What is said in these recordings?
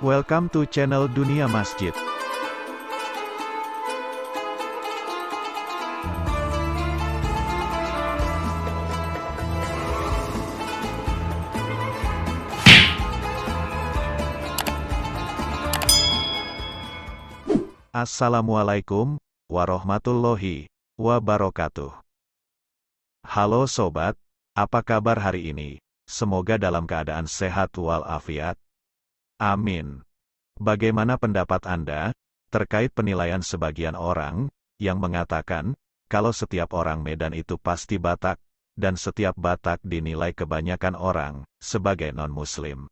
Welcome to channel Dunia Masjid. Assalamualaikum warahmatullahi wabarakatuh. Halo sobat, apa kabar hari ini? Semoga dalam keadaan sehat walafiat Amin. Bagaimana pendapat Anda terkait penilaian sebagian orang yang mengatakan kalau setiap orang Medan itu pasti Batak dan setiap Batak dinilai kebanyakan orang sebagai non-Muslim?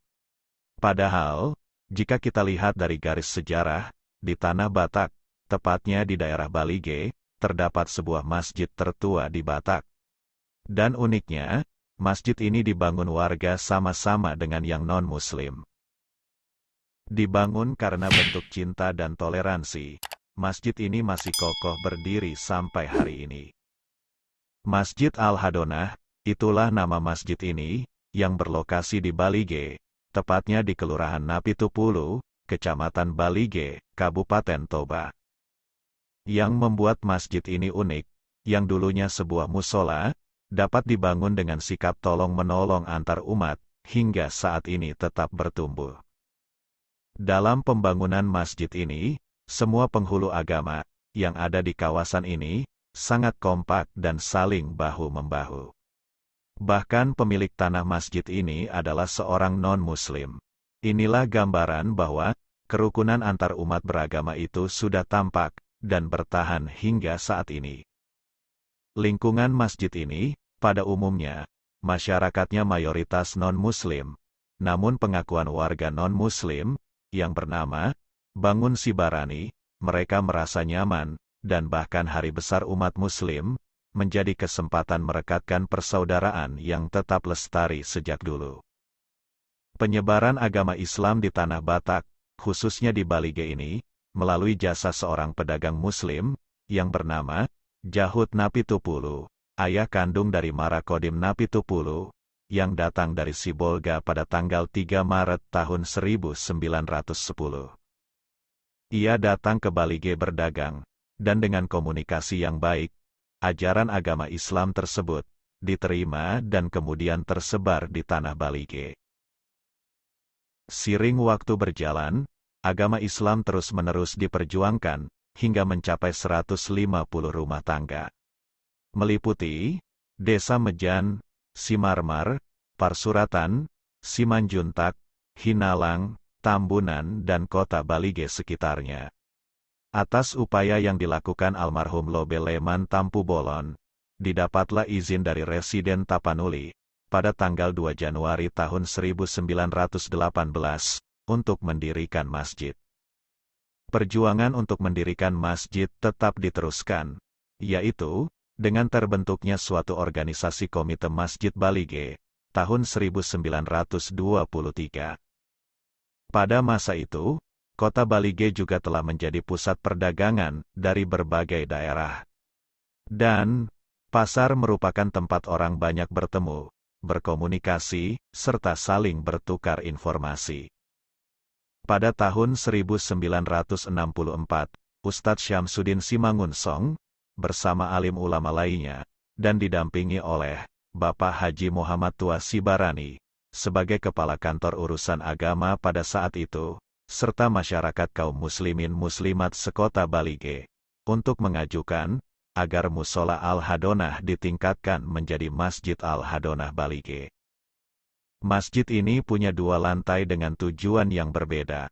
Padahal, jika kita lihat dari garis sejarah, di tanah Batak, tepatnya di daerah Balige, terdapat sebuah masjid tertua di Batak. Dan uniknya, masjid ini dibangun warga sama-sama dengan yang non-Muslim. Dibangun karena bentuk cinta dan toleransi, masjid ini masih kokoh berdiri sampai hari ini. Masjid Al-Hadonah, itulah nama masjid ini, yang berlokasi di Balige, tepatnya di Kelurahan Napitupulu, Kecamatan Balige, Kabupaten Toba. Yang membuat masjid ini unik, yang dulunya sebuah musola, dapat dibangun dengan sikap tolong-menolong antar umat, hingga saat ini tetap bertumbuh. Dalam pembangunan masjid ini, semua penghulu agama yang ada di kawasan ini sangat kompak dan saling bahu-membahu. Bahkan pemilik tanah masjid ini adalah seorang non-muslim. Inilah gambaran bahwa kerukunan antar umat beragama itu sudah tampak dan bertahan hingga saat ini. Lingkungan masjid ini, pada umumnya, masyarakatnya mayoritas non-muslim, namun pengakuan warga non-muslim yang bernama Bangun Sibarani, mereka merasa nyaman, dan bahkan hari besar umat muslim, menjadi kesempatan merekatkan persaudaraan yang tetap lestari sejak dulu. Penyebaran agama Islam di Tanah Batak, khususnya di Balige ini, melalui jasa seorang pedagang muslim, yang bernama Jahut Napitupulu, ayah kandung dari Marakodim Napitupulu, yang datang dari Sibolga pada tanggal 3 Maret tahun 1910. Ia datang ke Balige berdagang, dan dengan komunikasi yang baik, ajaran agama Islam tersebut diterima dan kemudian tersebar di tanah Balige. Siring waktu berjalan, agama Islam terus-menerus diperjuangkan hingga mencapai 150 rumah tangga. Meliputi desa Mejan, Simarmar, Parsuratan, Simanjuntak, Hinalang, Tambunan dan kota Balige sekitarnya. Atas upaya yang dilakukan almarhum Lobe Leman Tampu Bolon, didapatlah izin dari Residen Tapanuli pada tanggal 2 Januari tahun 1918 untuk mendirikan masjid. Perjuangan untuk mendirikan masjid tetap diteruskan, yaitu dengan terbentuknya suatu organisasi Komite Masjid Balige, tahun 1923. Pada masa itu, kota Balige juga telah menjadi pusat perdagangan dari berbagai daerah. Dan, pasar merupakan tempat orang banyak bertemu, berkomunikasi, serta saling bertukar informasi. Pada tahun 1964, Ustadz Syamsuddin Simangunsong, bersama alim ulama lainnya, dan didampingi oleh Bapak Haji Muhammad Tua Sibarani sebagai Kepala Kantor Urusan Agama pada saat itu, serta masyarakat kaum muslimin muslimat sekota Balige, untuk mengajukan agar Musola Al-Hadonah ditingkatkan menjadi Masjid Al-Hadonah Balige. Masjid ini punya dua lantai dengan tujuan yang berbeda.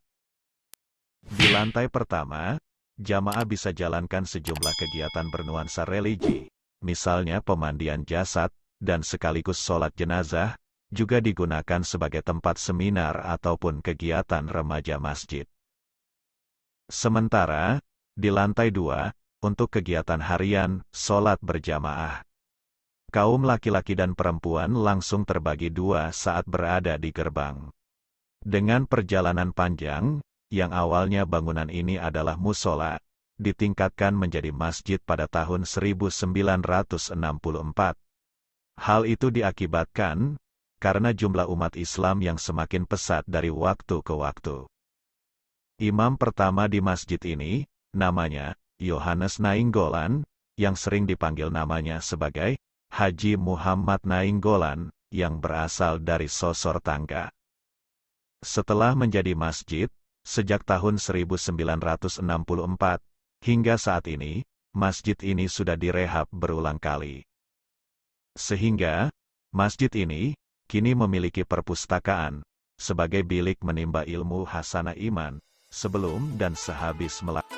Di lantai pertama, jamaah bisa jalankan sejumlah kegiatan bernuansa religi, misalnya pemandian jasad, dan sekaligus sholat jenazah, juga digunakan sebagai tempat seminar ataupun kegiatan remaja masjid. Sementara, di lantai dua, untuk kegiatan harian, sholat berjamaah. Kaum laki-laki dan perempuan langsung terbagi dua saat berada di gerbang. Dengan perjalanan panjang, yang awalnya bangunan ini adalah musola, ditingkatkan menjadi masjid pada tahun 1964. Hal itu diakibatkan karena jumlah umat Islam yang semakin pesat dari waktu ke waktu. Imam pertama di masjid ini, namanya Yohanes Nainggolan, yang sering dipanggil namanya sebagai Haji Muhammad Nainggolan, yang berasal dari Sosor Tangga. Setelah menjadi masjid, Sejak tahun 1964 hingga saat ini, masjid ini sudah direhab berulang kali. Sehingga, masjid ini kini memiliki perpustakaan sebagai bilik menimba ilmu hasana iman sebelum dan sehabis melakukan